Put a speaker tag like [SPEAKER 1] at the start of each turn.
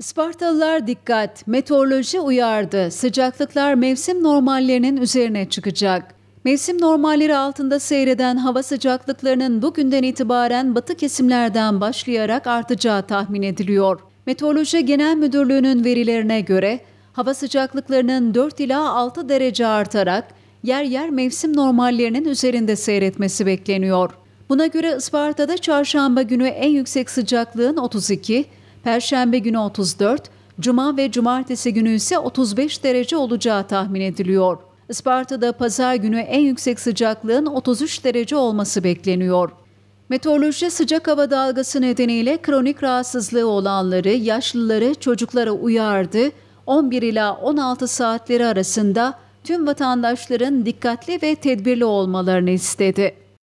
[SPEAKER 1] Spartalılar dikkat, meteoroloji uyardı. Sıcaklıklar mevsim normallerinin üzerine çıkacak. Mevsim normalleri altında seyreden hava sıcaklıklarının bugünden itibaren batı kesimlerden başlayarak artacağı tahmin ediliyor. Meteoroloji Genel Müdürlüğü'nün verilerine göre hava sıcaklıklarının 4 ila 6 derece artarak yer yer mevsim normallerinin üzerinde seyretmesi bekleniyor. Buna göre Isparta'da çarşamba günü en yüksek sıcaklığın 32, Perşembe günü 34, Cuma ve cumartesi günü ise 35 derece olacağı tahmin ediliyor. Isparta'da pazar günü en yüksek sıcaklığın 33 derece olması bekleniyor. Meteoroloji sıcak hava dalgası nedeniyle kronik rahatsızlığı olanları, yaşlıları, çocuklara uyardı. 11 ila 16 saatleri arasında tüm vatandaşların dikkatli ve tedbirli olmalarını istedi.